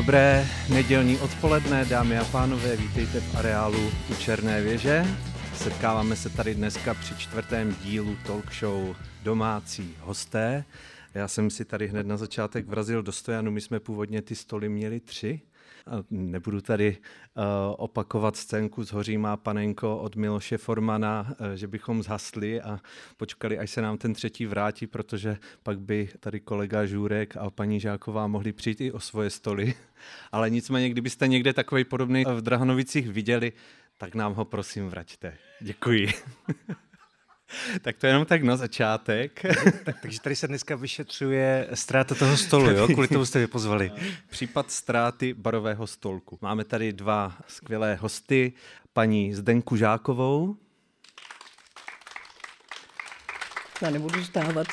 Dobré nedělní odpoledne, dámy a pánové, vítejte v areálu u Černé věže. Setkáváme se tady dneska při čtvrtém dílu talk show Domácí hosté. Já jsem si tady hned na začátek vrazil do stojanu, my jsme původně ty stoly měli tři, Nebudu tady eh, opakovat scénku z Hořímá panenko od Miloše Formana, eh, že bychom zhasli a počkali, až se nám ten třetí vrátí, protože pak by tady kolega Žůrek a paní Žáková mohli přijít i o svoje stoly. Ale nicméně, kdybyste někde takový podobný v Drahanovicích viděli, tak nám ho prosím vraťte. Děkuji. tak to je jenom tak na začátek. tak, takže tady se dneska vyšetřuje ztráta toho stolu, jo? Kvůli tomu jste vypozvali. pozvali. Případ ztráty barového stolku. Máme tady dva skvělé hosty, paní Zdenku Žákovou. Já nebudu zdávat,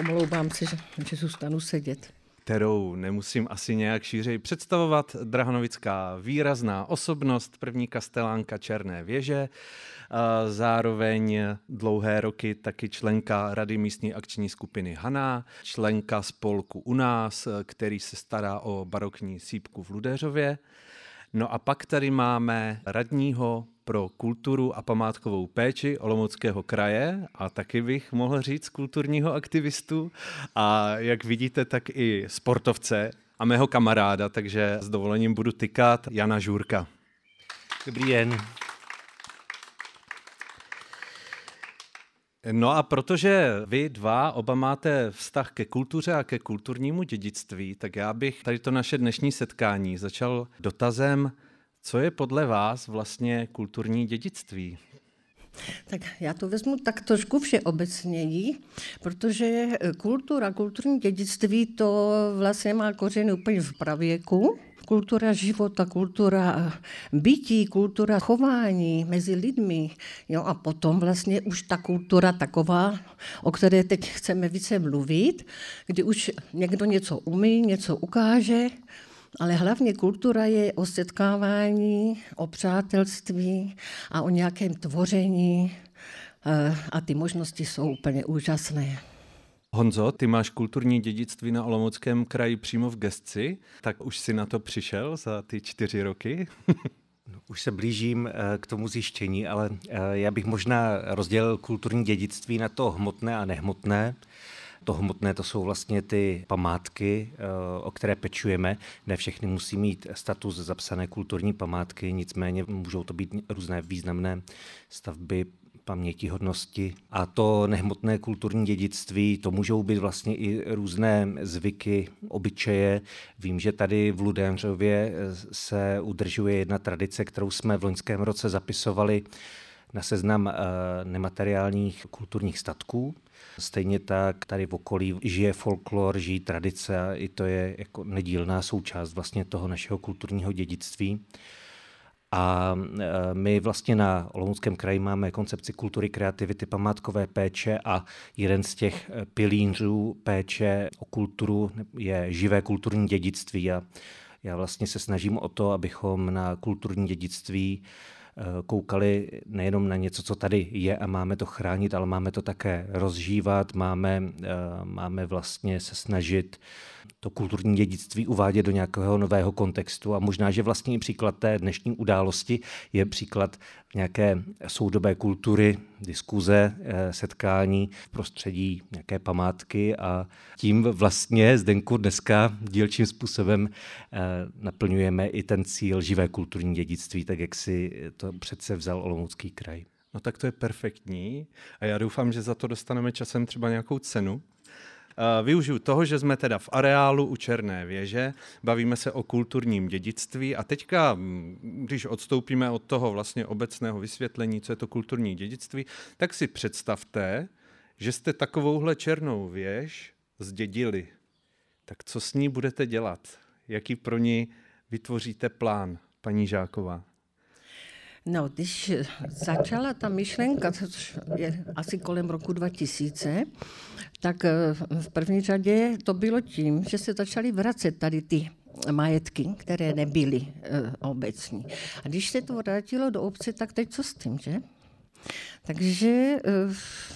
omlouvám se, že, že zůstanu sedět kterou nemusím asi nějak šířej představovat. Drahanovická výrazná osobnost, první kastelánka Černé věže, zároveň dlouhé roky taky členka Rady místní akční skupiny Haná, členka spolku U nás, který se stará o barokní sípku v Ludeřově. No a pak tady máme radního pro kulturu a památkovou péči Olomouckého kraje a taky bych mohl říct kulturního aktivistu a jak vidíte, tak i sportovce a mého kamaráda, takže s dovolením budu tykat Jana Žurka. Dobrý den. No a protože vy dva oba máte vztah ke kultuře a ke kulturnímu dědictví, tak já bych tady to naše dnešní setkání začal dotazem, co je podle vás vlastně kulturní dědictví? Tak já to vezmu tak trošku všeobecněji, protože kultura, kulturní dědictví, to vlastně má kořeny úplně v pravěku kultura života, kultura eh, bytí, kultura chování mezi lidmi. Jo, a potom vlastně už ta kultura taková, o které teď chceme více mluvit, kdy už někdo něco umí, něco ukáže, ale hlavně kultura je o setkávání, o přátelství a o nějakém tvoření. Eh, a ty možnosti jsou úplně úžasné. Honzo, ty máš kulturní dědictví na Olomouckém kraji přímo v gesci, tak už si na to přišel za ty čtyři roky? No, už se blížím eh, k tomu zjištění, ale eh, já bych možná rozdělil kulturní dědictví na to hmotné a nehmotné. To hmotné to jsou vlastně ty památky, eh, o které pečujeme. Ne všechny musí mít status zapsané kulturní památky, nicméně můžou to být různé významné stavby, pamětihodnosti. A to nehmotné kulturní dědictví, to můžou být vlastně i různé zvyky, obyčeje. Vím, že tady v Ludéřově eh, se udržuje jedna tradice, kterou jsme v loňském roce zapisovali na seznam eh, nemateriálních kulturních statků. Stejně tak tady v okolí žije folklor, žijí tradice a i to je jako nedílná součást vlastně toho našeho kulturního dědictví. A eh, my vlastně na Olomouckém kraji máme koncepci kultury, kreativity, památkové péče a jeden z těch eh, pilířů péče o kulturu je živé kulturní dědictví. A já vlastně se snažím o to, abychom na kulturní dědictví eh, koukali nejenom na něco, co tady je a máme to chránit, ale máme to také rozžívat, máme, máme vlastně se snažit to kulturní dědictví uvádět do nějakého nového kontextu. A možná, že vlastně i příklad té dnešní události je příklad nějaké soudobé kultury, diskuze, eh, setkání v prostředí nějaké památky a tím vlastně Zdenku dneska dílčím způsobem eh, naplňujeme i ten cíl živé kulturní dědictví, tak jak si to přece vzal Olomoucký kraj. No tak to je perfektní a já doufám, že za to dostaneme časem třeba nějakou cenu, Eh, využiju toho, že jsme teda v areálu u Černé věže, bavíme se o kulturním dědictví a teďka, mm, když odstoupíme od toho vlastně obecného vysvětlení, co je to kulturní dědictví, tak si představte, že jste takovouhle černou věž zdědili. Tak co s ní budete dělat? Jaký pro ní vytvoříte plán, paní Žáková? No, když začala ta myšlenka, což je asi kolem roku 2000, tak eh, v první řadě to bylo tím, že se začaly vracet tady ty majetky, které nebyly e, obecní. A když se to vrátilo do obce, tak teď co s tím, že? Takže eh,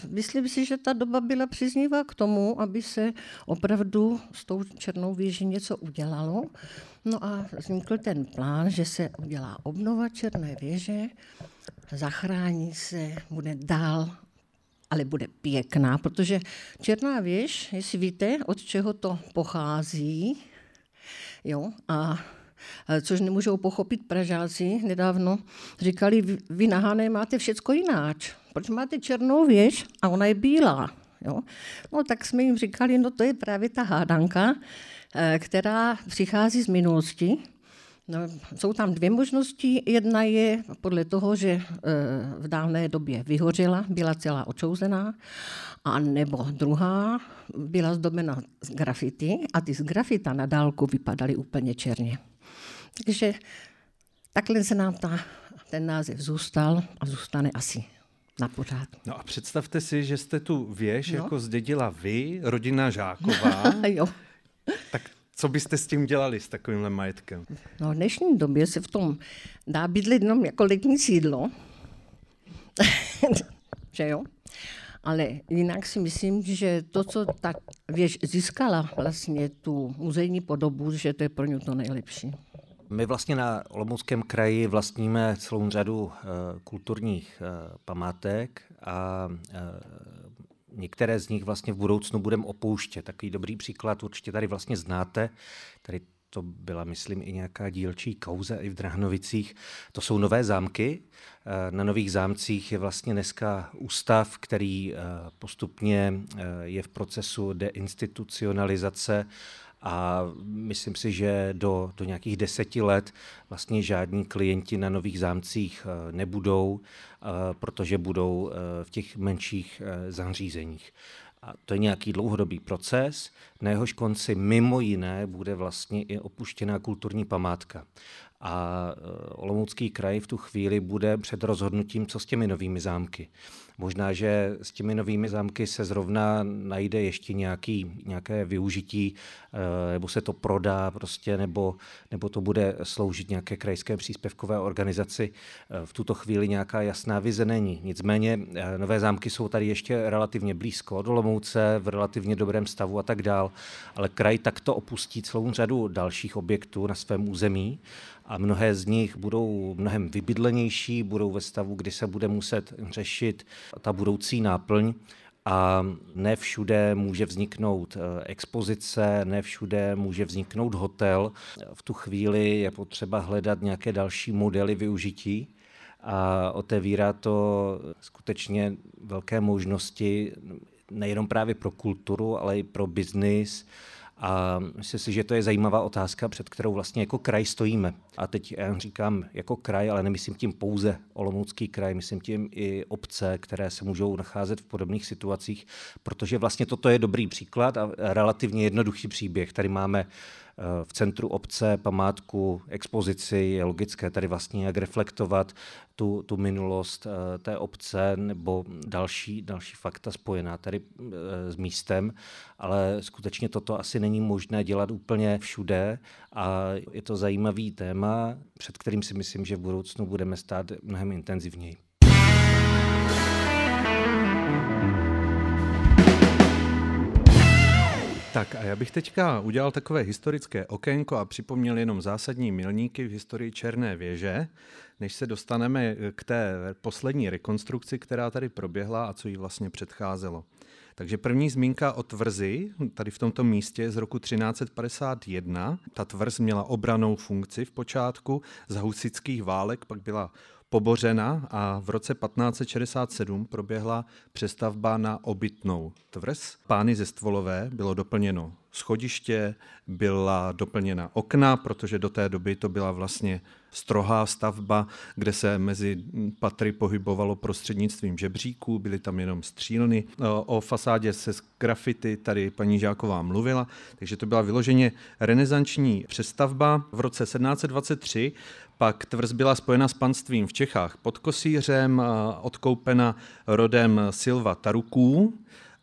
myslím si, že ta doba byla příznivá k tomu, aby se opravdu s tou Černou věží něco udělalo. No a vznikl ten plán, že se udělá obnova Černé věže, zachrání se, bude dál ale bude pěkná, protože Černá věž, jestli víte, od čeho to pochází, jo, a Eh, což nemůžou pochopit Pražáci nedávno, říkali, vy, vy máte všecko jináč. Proč máte černou věž a ona je bílá? Jo? No tak jsme jim říkali, no to je právě ta hádanka, eh, která přichází z minulosti, No, jsou tam dvě možnosti. Jedna je podle toho, že eh, v dávné době vyhořela, byla celá očouzená, a nebo druhá byla zdobena z grafity a ty z grafita na dálku vypadaly úplně černě. Takže takhle se nám ta, ten název zůstal a zůstane asi na pořád. No a představte si, že jste tu věž no. jako zdědila vy, rodina Žáková. jo. Tak co byste s tím dělali, s takovýmhle majetkem? No v dnešní době se v tom dá bydlet jenom jako letní sídlo. že jo? Ale jinak si myslím, že to, co tak věž získala vlastně tu muzejní podobu, že to je pro ně to nejlepší. My vlastně na Olomouckém kraji vlastníme celou řadu eh, kulturních eh, památek a eh, některé z nich vlastně v budoucnu budeme opouštět. Takový dobrý příklad určitě tady vlastně znáte. Tady to byla, myslím, i nějaká dílčí kauze i v Drahnovicích. To jsou nové zámky. Na nových zámcích je vlastně dneska ústav, který postupně je v procesu deinstitucionalizace a myslím si, že do, do nějakých deseti let vlastně žádní klienti na nových zámcích eh, nebudou, eh, protože budou eh, v těch menších zařízeních. A to je nějaký dlouhodobý proces, na jehož konci mimo jiné bude vlastně i opuštěná kulturní památka. A Olomoucký kraj v tu chvíli bude před rozhodnutím, co s těmi novými zámky. Možná, že s těmi novými zámky se zrovna najde ještě nějaký, nějaké využití, eh, nebo se to prodá prostě, nebo, nebo to bude sloužit nějaké krajské příspěvkové organizaci. Eh, v tuto chvíli nějaká jasná vize není. Nicméně eh, nové zámky jsou tady ještě relativně blízko od Lomouce, v relativně dobrém stavu a tak dál, ale kraj takto opustí celou řadu dalších objektů na svém území a mnohé z nich budou mnohem vybydlenější, budou ve stavu, kdy se bude muset řešit ta budoucí náplň a ne všude může vzniknout eh, expozice, ne všude může vzniknout hotel. V tu chvíli je potřeba hledat nějaké další modely využití a otevírá to skutečně velké možnosti nejenom právě pro kulturu, ale i pro biznis, a myslím si, že to je zajímavá otázka, před kterou vlastně jako kraj stojíme. A teď já říkám jako kraj, ale nemyslím tím pouze Olomoucký kraj, myslím tím i obce, které se můžou nacházet v podobných situacích, protože vlastně toto je dobrý příklad a relativně jednoduchý příběh. Tady máme uh, v centru obce památku, expozici, je logické tady vlastně jak reflektovat tu, tu minulost eh, té obce nebo další, další fakta spojená tady eh, s místem, ale skutečně toto asi není možné dělat úplně všude a je to zajímavý téma, před kterým si myslím, že v budoucnu budeme stát mnohem intenzivněji. Tak a já bych teďka udělal takové historické okénko a připomněl jenom zásadní milníky v historii Černé věže, než se dostaneme k té poslední rekonstrukci, která tady proběhla a co jí vlastně předcházelo. Takže první zmínka o tvrzi tady v tomto místě z roku 1351. Ta tvrz měla obranou funkci v počátku, za husických válek pak byla pobořena a v roce 1567 proběhla přestavba na obytnou tvrz. Pány ze Stvolové bylo doplněno schodiště, byla doplněna okna, protože do té doby to byla vlastně strohá stavba, kde se mezi patry pohybovalo prostřednictvím žebříků, byly tam jenom střílny. O fasádě se z grafity tady paní Žáková mluvila, takže to byla vyloženě renesanční přestavba. V roce 1723 pak tvrz byla spojena s panstvím v Čechách pod Kosířem, eh, odkoupena rodem Silva Taruků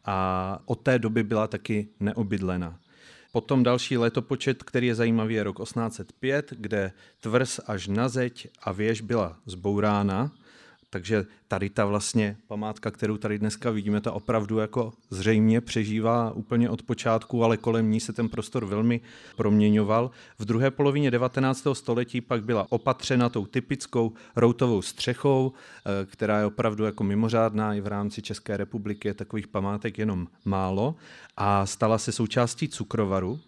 a od té doby byla taky neobydlena. Potom další letopočet, který je zajímavý, je rok 1805, kde tvrz až na zeď a věž byla zbourána takže tady ta vlastně památka, kterou tady dneska vidíme, ta opravdu jako zřejmě přežívá úplně od počátku, ale kolem ní se ten prostor velmi proměňoval. V druhé polovině 19. století pak byla opatřena tou typickou routovou střechou, eh, která je opravdu jako mimořádná i v rámci České republiky, je takových památek jenom málo a stala se součástí cukrovaru,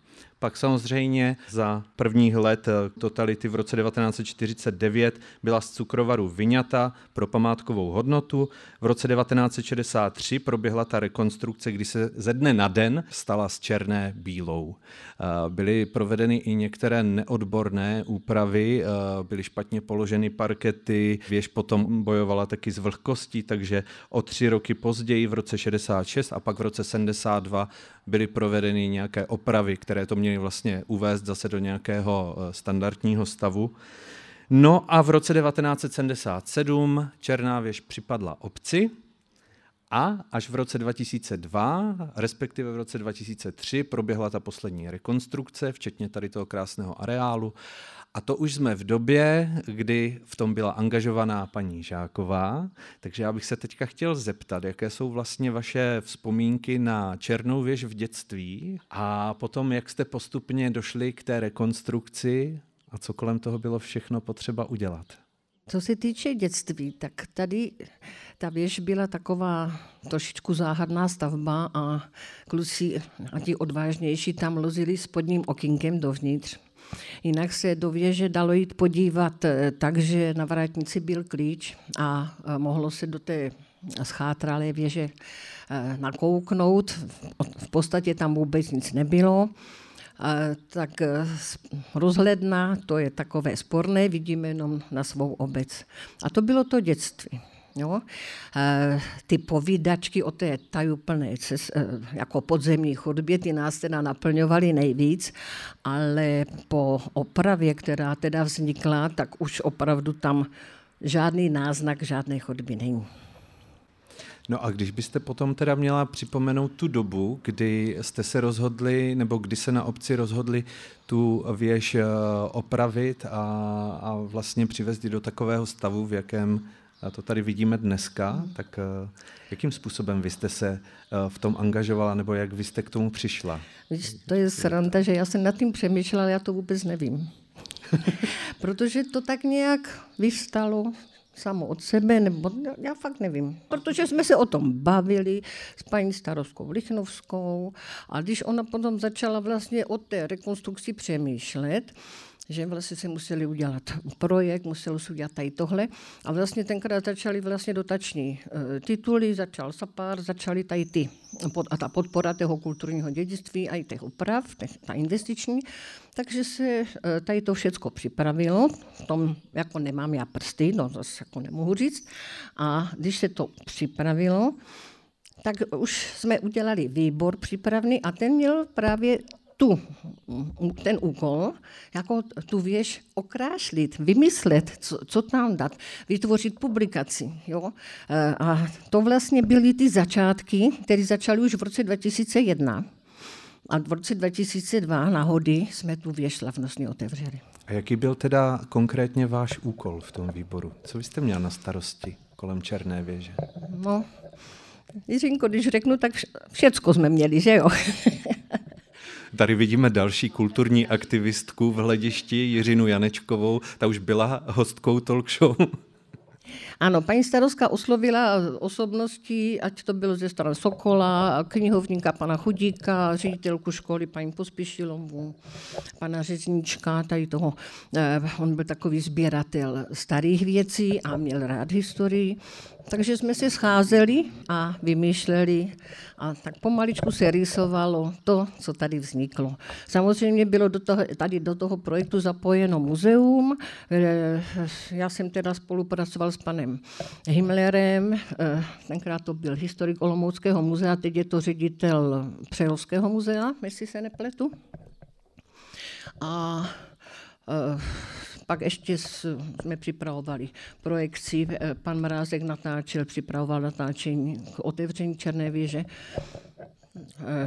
pak samozřejmě za prvních let eh, totality v roce 1949 byla z cukrovaru vyňata pro památkovou hodnotu. V roce 1963 proběhla ta rekonstrukce, kdy se ze dne na den stala z černé bílou. Eh, byly provedeny i některé neodborné úpravy, eh, byly špatně položeny parkety, věž potom bojovala taky s vlhkostí, takže o tři roky později v roce 66 a pak v roce 72 byly provedeny nějaké opravy, které to měly měli vlastně uvést zase do nějakého eh, standardního stavu. No a v roce 1977 Černá věž připadla obci a až v roce 2002, respektive v roce 2003, proběhla ta poslední rekonstrukce, včetně tady toho krásného areálu. A to už jsme v době, kdy v tom byla angažovaná paní Žáková, takže já bych se teďka chtěl zeptat, jaké jsou vlastně vaše vzpomínky na Černou věž v dětství a potom, jak jste postupně došli k té rekonstrukci a co kolem toho bylo všechno potřeba udělat. Co se týče dětství, tak tady ta věž byla taková trošičku záhadná stavba a kluci a ti odvážnější tam lozili spodním okinkem dovnitř. Jinak se do věže dalo jít podívat eh, tak, že na vrátnici byl klíč a eh, mohlo se do té schátralé věže eh, nakouknout. V podstatě tam vůbec nic nebylo tak rozhledna, to je takové sporné, vidíme jenom na svou obec. A to bylo to dětství. Jo? E, ty povídačky o té tajuplné cest, eh, jako podzemní chodbě, ty nás teda naplňovaly nejvíc, ale po opravě, která teda vznikla, tak už opravdu tam žádný náznak žádné chodby není. No a když byste potom teda měla připomenout tu dobu, kdy jste se rozhodli, nebo kdy se na obci rozhodli tu věž eh, opravit a, a vlastně přivést do takového stavu, v jakém to tady vidíme dneska, tak eh, jakým způsobem vy jste se eh, v tom angažovala, nebo jak vy jste k tomu přišla? Víš, to je sranda, že já jsem nad tím přemýšlela, ale já to vůbec nevím. Protože to tak nějak vystalo, samo od sebe, nebo já fakt nevím. Protože jsme se o tom bavili s paní starostkou Lichnovskou a když ona potom začala vlastně o té rekonstrukci přemýšlet, že vlastně se museli udělat projekt, muselo se udělat tady tohle. A vlastně tenkrát začaly vlastně dotační e, tituly, začal SAPAR, začaly tady ty, pod, a ta podpora toho kulturního dědictví a i těch oprav, těch, ta investiční. Takže se e, tady to všechno připravilo, v tom jako nemám já prsty, no zase jako nemohu říct. A když se to připravilo, tak už jsme udělali výbor přípravný a ten měl právě tu, ten úkol, jako tu věž okrášlit, vymyslet, co, co tam dát, vytvořit publikaci. Jo? E, a to vlastně byly ty začátky, které začaly už v roce 2001. A v roce 2002 náhody jsme tu věž slavnostně otevřeli. A jaký byl teda konkrétně váš úkol v tom výboru? Co byste měl na starosti kolem Černé věže? No, Jiřinko, když řeknu, tak všecko jsme měli, že jo? Tady vidíme další kulturní aktivistku v hledišti, Jiřinu Janečkovou. Ta už byla hostkou talk show. Ano, paní starostka oslovila osobnosti, ať to bylo ze strany Sokola, knihovníka pana Chudíka, ředitelku školy paní Pospíšilovou, pana Řeznička, tady toho, eh, on byl takový sběratel starých věcí a měl rád historii, takže jsme se scházeli a vymýšleli a tak pomaličku se rýsovalo to, co tady vzniklo. Samozřejmě bylo do toho, tady do toho projektu zapojeno muzeum. Eh, já jsem teda spolupracoval s panem Himmlerem, eh, tenkrát to byl historik Olomouckého muzea, teď je to ředitel Přejovského muzea, jestli se nepletu. A eh, pak ještě jsme připravovali projekci. Eh, pan Mrázek natáčel, připravoval natáčení k otevření Černé věže eh,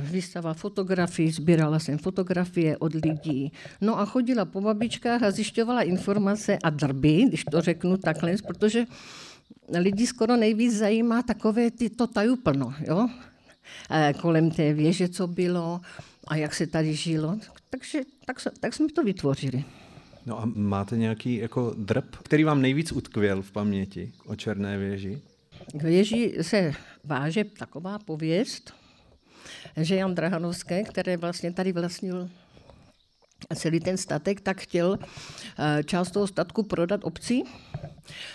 výstava fotografií, sbírala jsem fotografie od lidí. No a chodila po babičkách a zjišťovala informace a drby, když to řeknu takhle, protože lidi skoro nejvíc zajímá takové ty, tajuplno, jo? Eh, kolem té věže, co bylo a jak se tady žilo. Takže tak, tak jsme to vytvořili. No a máte nějaký jako drb, který vám nejvíc utkvěl v paměti o Černé věži? K věži se váže taková pověst, že Jan Drahanovský, který vlastně tady vlastnil celý ten statek, tak chtěl eh, část toho statku prodat obci,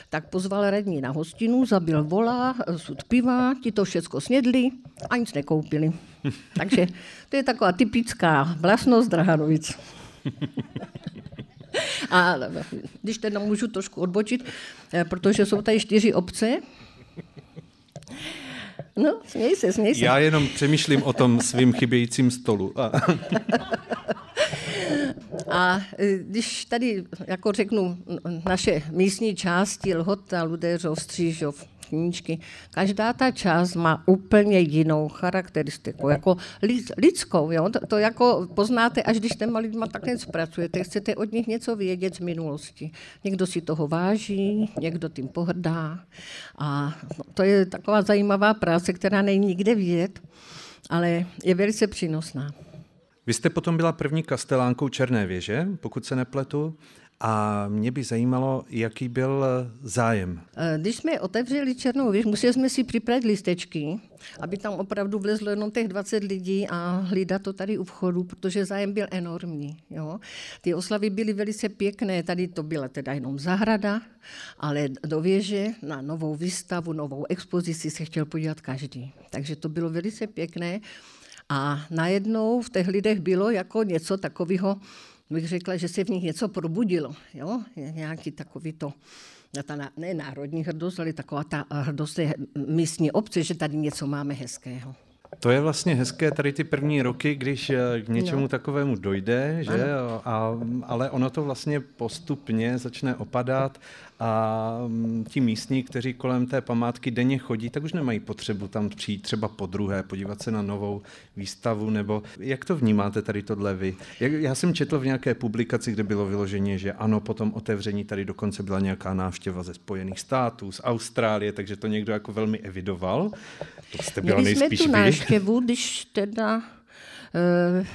tak pozval radní na hostinu, zabil vola, sud piva, ti to všecko snědli a nic nekoupili. Takže to je taková typická vlastnost Drahanovic. A když teda můžu trošku odbočit, eh, protože jsou tady čtyři obce, No, směj se, směj se. Já jenom přemýšlím o tom svým chybějícím stolu. A eh, když tady jako řeknu naše místní části Lhota, Ludeřov, Střížov, knížky, každá ta část má úplně jinou charakteristiku, jako lidskou. Jo? To, to jako poznáte, až když těma lidma tak něco pracujete, chcete od nich něco vědět z minulosti. Někdo si toho váží, někdo tím pohrdá. A no, to je taková zajímavá práce, která není nikde vidět, ale je velice přínosná. Vy jste potom byla první kastelánkou Černé věže, pokud se nepletu, a mě by zajímalo, jaký byl eh, zájem. Eh, když jsme otevřeli Černou věž, museli jsme si připravit listečky, aby tam opravdu vlezlo jenom těch 20 lidí a hlídat to tady u vchodu, protože zájem byl enormní. Jo. Ty oslavy byly velice pěkné, tady to byla teda jenom zahrada, ale do věže na novou výstavu, novou expozici se chtěl podívat každý. Takže to bylo velice pěkné. A najednou v těch lidech bylo jako něco takového bych řekla, že se v nich něco probudilo. Jo? Nějaký takový to, no, ta ne národní hrdost, ale taková ta eh, hrdost je místní obce, že tady něco máme hezkého. To je vlastně hezké tady ty první roky, když eh, k no. něčemu no. takovému dojde, že? A, ale ono to vlastně postupně začne opadat a mm, ti místní, kteří kolem té památky denně chodí, tak už nemají potřebu tam přijít třeba po druhé, podívat se na novou výstavu, nebo jak to vnímáte tady tohle vy? já jsem četl v nějaké publikaci, kde bylo vyloženě, že ano, potom otevření tady dokonce byla nějaká návštěva ze Spojených států, z Austrálie, takže to někdo jako velmi evidoval. To jste byla Měli nejspíš jsme tu návštěvu, když teda Eh,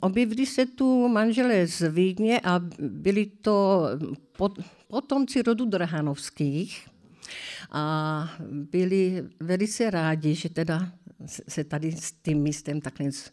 objevili se tu manželé z Vídně a byli to potomci rodu Drhanovských a byli velice rádi, že teda se tady s tím místem něco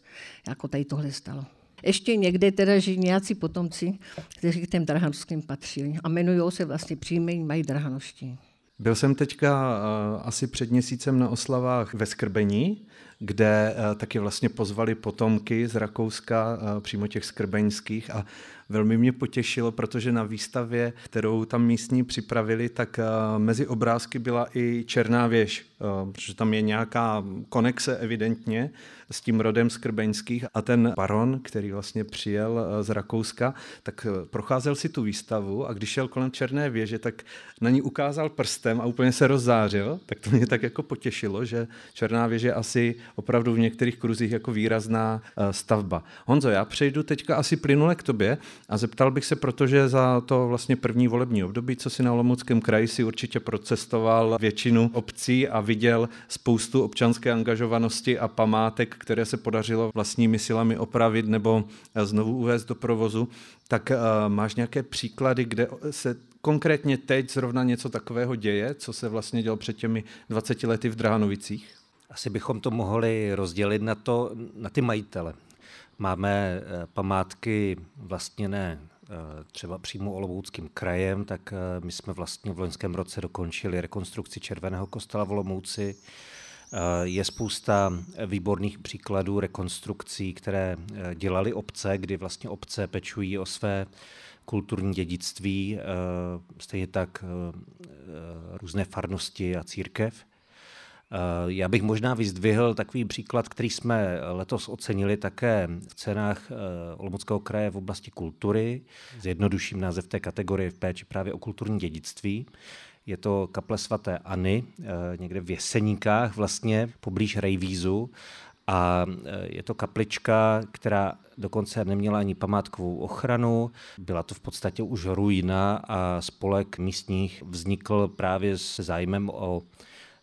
jako tady tohle stalo. Ještě někde teda žijí nějací potomci, kteří k těm Drhanovským patřili a jmenují se vlastně příjmení, mají Drhanovští. Byl jsem teďka eh, asi před měsícem na oslavách ve Skrbení kde eh, taky vlastně pozvali potomky z Rakouska, eh, přímo těch skrbeňských a velmi mě potěšilo, protože na výstavě, kterou tam místní připravili, tak eh, mezi obrázky byla i Černá věž, protože tam je nějaká konexe evidentně s tím rodem Skrbeňských a ten baron, který vlastně přijel z Rakouska, tak procházel si tu výstavu a když šel kolem Černé věže, tak na ní ukázal prstem a úplně se rozzářil, tak to mě tak jako potěšilo, že Černá věže asi opravdu v některých kruzích jako výrazná eh, stavba. Honzo, já přejdu teďka asi plynule k tobě a zeptal bych se, protože za to vlastně první volební období, co si na Olomouckém kraji si určitě procestoval většinu obcí a viděl spoustu občanské angažovanosti a památek, které se podařilo vlastními silami opravit nebo eh, znovu uvést do provozu, tak eh, máš nějaké příklady, kde se konkrétně teď zrovna něco takového děje, co se vlastně dělo před těmi 20 lety v Dránovicích? Asi bychom to mohli rozdělit na, to, na ty majitele. Máme eh, památky vlastněné eh, třeba přímo Olomouckým krajem, tak eh, my jsme vlastně v loňském roce dokončili rekonstrukci Červeného kostela v Olomouci. Je spousta výborných příkladů rekonstrukcí, které dělali obce, kdy vlastně obce pečují o své kulturní dědictví, stejně tak různé farnosti a církev. Eh, já bych možná vyzdvihl takový příklad, který jsme letos ocenili také v cenách eh, Olomouckého kraje v oblasti kultury. Zjednoduším název té kategorie v péči právě o kulturní dědictví. Je to kaple svaté Any, eh, někde v Jeseníkách vlastně, poblíž Rejvízu. A je to kaplička, která dokonce neměla ani památkovou ochranu. Byla to v podstatě už ruina a spolek místních vznikl právě s zájmem o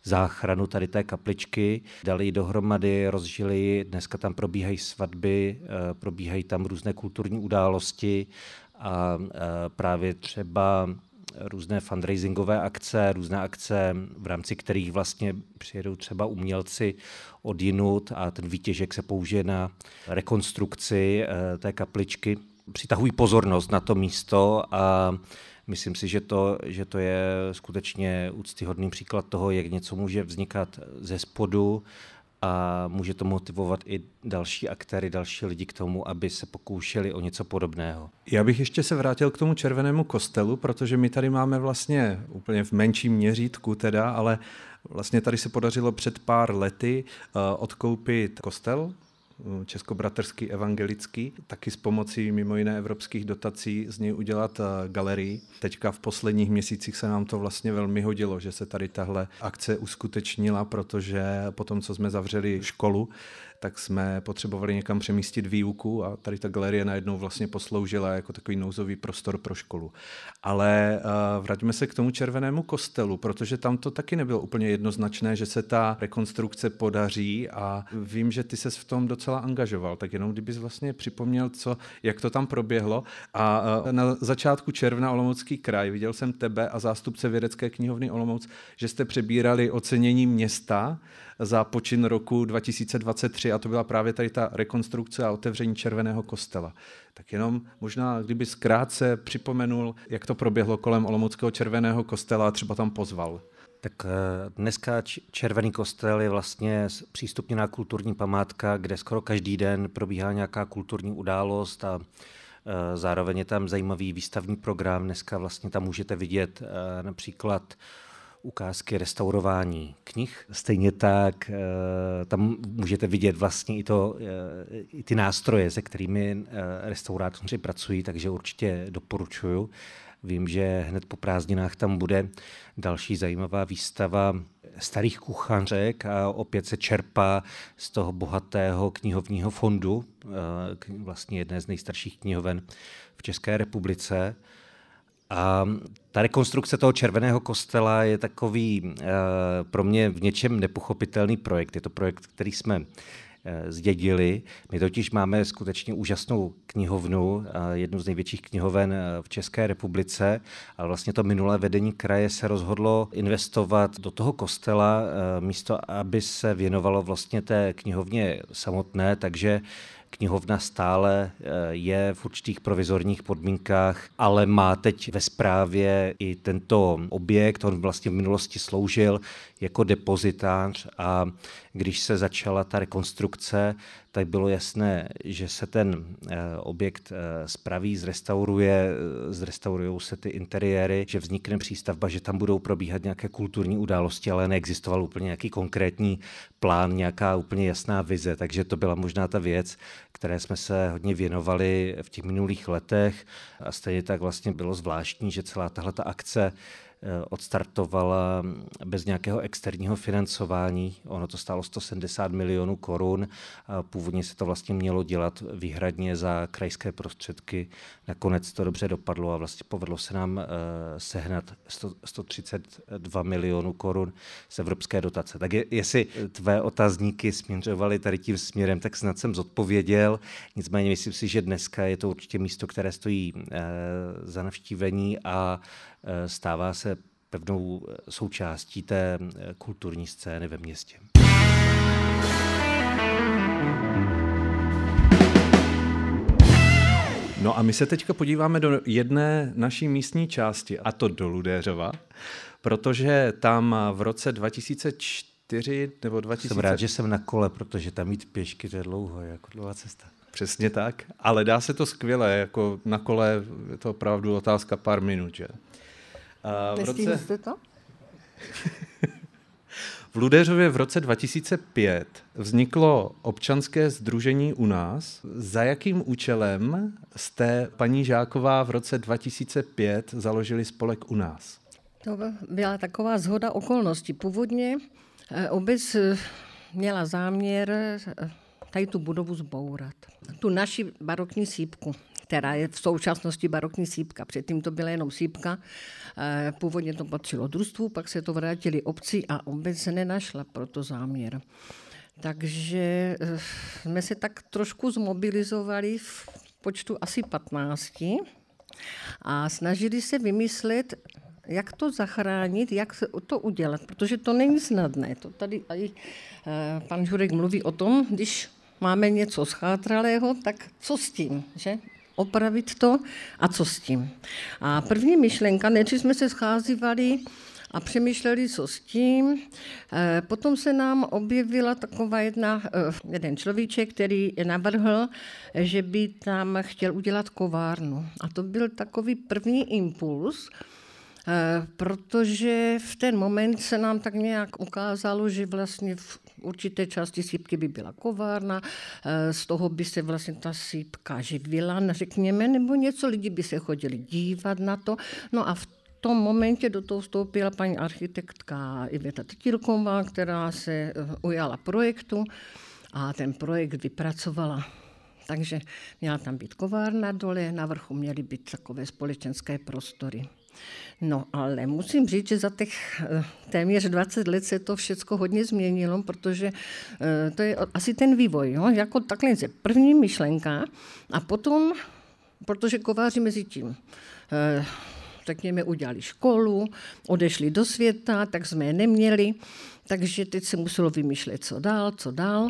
záchranu tady té kapličky, dali ji dohromady, rozžili ji, dneska tam probíhají svatby, eh, probíhají tam různé kulturní události a eh, právě třeba různé fundraisingové akce, různé akce, v rámci kterých vlastně přijedou třeba umělci odinut a ten výtěžek se použije na rekonstrukci eh, té kapličky. Přitahují pozornost na to místo a Myslím si, že to, že to je skutečně úctyhodný příklad toho, jak něco může vznikat ze spodu a může to motivovat i další aktéry, další lidi k tomu, aby se pokoušeli o něco podobného. Já bych ještě se vrátil k tomu červenému kostelu, protože my tady máme vlastně úplně v menším měřítku teda, ale vlastně tady se podařilo před pár lety eh, odkoupit kostel českobraterský evangelický, taky s pomocí mimo jiné evropských dotací z něj udělat eh, galerii. Teďka v posledních měsících se nám to vlastně velmi hodilo, že se tady tahle akce uskutečnila, protože po tom, co jsme zavřeli školu, tak jsme potřebovali někam přemístit výuku a tady ta galerie najednou vlastně posloužila jako takový nouzový prostor pro školu. Ale uh, vraťme se k tomu červenému kostelu, protože tam to taky nebylo úplně jednoznačné, že se ta rekonstrukce podaří a vím, že ty se v tom docela docela angažoval, tak jenom kdybys vlastně připomněl, co, jak to tam proběhlo. A e, na začátku června Olomoucký kraj, viděl jsem tebe a zástupce vědecké knihovny Olomouc, že jste přebírali ocenění města za počin roku 2023 a to byla právě tady ta rekonstrukce a otevření Červeného kostela. Tak jenom možná, kdyby zkrátce připomenul, jak to proběhlo kolem Olomouckého Červeného kostela a třeba tam pozval. Tak eh, dneska Červený kostel je vlastně přístupněná kulturní památka, kde skoro každý den probíhá nějaká kulturní událost a eh, zároveň je tam zajímavý výstavní program. Dneska vlastně tam můžete vidět eh, například ukázky restaurování knih. Stejně tak tam můžete vidět vlastně i, to, i ty nástroje, se kterými restaurátoři pracují, takže určitě doporučuju. Vím, že hned po prázdninách tam bude další zajímavá výstava starých kuchařek a opět se čerpá z toho bohatého knihovního fondu, eh, vlastně jedné z nejstarších knihoven v České republice. A ta rekonstrukce toho červeného kostela je takový eh, pro mě v něčem nepochopitelný projekt. Je to projekt, který jsme Eh, zdědili. My totiž máme skutečně úžasnou knihovnu, eh, jednu z největších knihoven eh, v České republice, ale vlastně to minulé vedení kraje se rozhodlo investovat do toho kostela místo, aby se věnovalo vlastně té knihovně samotné, takže knihovna stále eh, je v určitých provizorních podmínkách, ale má teď ve správě i tento objekt. On vlastně v minulosti sloužil jako depozitář a když se začala ta rekonstrukce, tak bylo jasné, že se ten eh, objekt eh, spraví, zrestauruje, eh, zrestaurují se ty interiéry, že vznikne přístavba, že tam budou probíhat nějaké kulturní události, ale neexistoval úplně nějaký konkrétní plán, nějaká úplně jasná vize. Takže to byla možná ta věc, které jsme se hodně věnovali v těch minulých letech. A stejně tak vlastně bylo zvláštní, že celá tahle ta akce Eh, odstartovala mm, bez nějakého externího financování. Ono to stálo 170 milionů korun. Původně se to vlastně mělo dělat výhradně za krajské prostředky. Nakonec to dobře dopadlo a vlastně povedlo se nám eh, sehnat 132 milionů korun z evropské dotace. Tak jestli tvé otazníky směřovaly tady tím směrem, tak snad jsem zodpověděl. Nicméně myslím si, že dneska je to určitě místo, které stojí eh, za navštívení a Eh, stává se pevnou eh, součástí té eh, kulturní scény ve městě. No a my se teďka podíváme do jedné naší místní části, a to do Ludéřova, protože tam v roce 2004 nebo 2000... Jsem rád, že jsem na kole, protože tam jít pěšky to je dlouho, jako dlouhá cesta. Přesně tak, ale dá se to skvěle, jako na kole je to opravdu otázka pár minut, že? V roce... jste to? v Ludeřově v roce 2005 vzniklo občanské združení u nás. Za jakým účelem jste, paní Žáková, v roce 2005 založili spolek u nás? To byla taková zhoda okolností. Původně eh, obec eh, měla záměr eh, tady tu budovu zbourat. Tu naši barokní sípku která je v současnosti barokní sípka. Předtím to byla jenom sípka, eh, původně to patřilo družstvu, pak se to vrátili obci a obec se nenašla pro to záměr. Takže eh, jsme se tak trošku zmobilizovali v počtu asi 15 a snažili se vymyslet, jak to zachránit, jak to udělat, protože to není snadné. To tady i eh, pan Žurek mluví o tom, když máme něco schátralého, tak co s tím, že? opravit to a co s tím. A první myšlenka, než jsme se scházívali a přemýšleli, co s tím, eh, potom se nám objevila taková jedna, eh, jeden človíček, který navrhl, že by tam chtěl udělat kovárnu. A to byl takový první impuls, eh, protože v ten moment se nám tak nějak ukázalo, že vlastně v určité části sípky by byla kovárna, eh, z toho by se vlastně ta sípka živila, řekněme, nebo něco, lidi by se chodili dívat na to. No a v tom momentě do toho vstoupila paní architektka Iveta Tetilková, která se eh, ujala projektu a ten projekt vypracovala. Takže měla tam být kovárna dole, na vrchu měly být takové společenské prostory. No ale musím říct, že za těch eh, téměř 20 let se to všechno hodně změnilo, protože eh, to je asi ten vývoj, jo? jako takhle je první myšlenka a potom, protože kováři mezi tím řekněme, eh, udělali školu, odešli do světa, tak jsme je neměli, takže teď se muselo vymýšlet, co dál, co dál.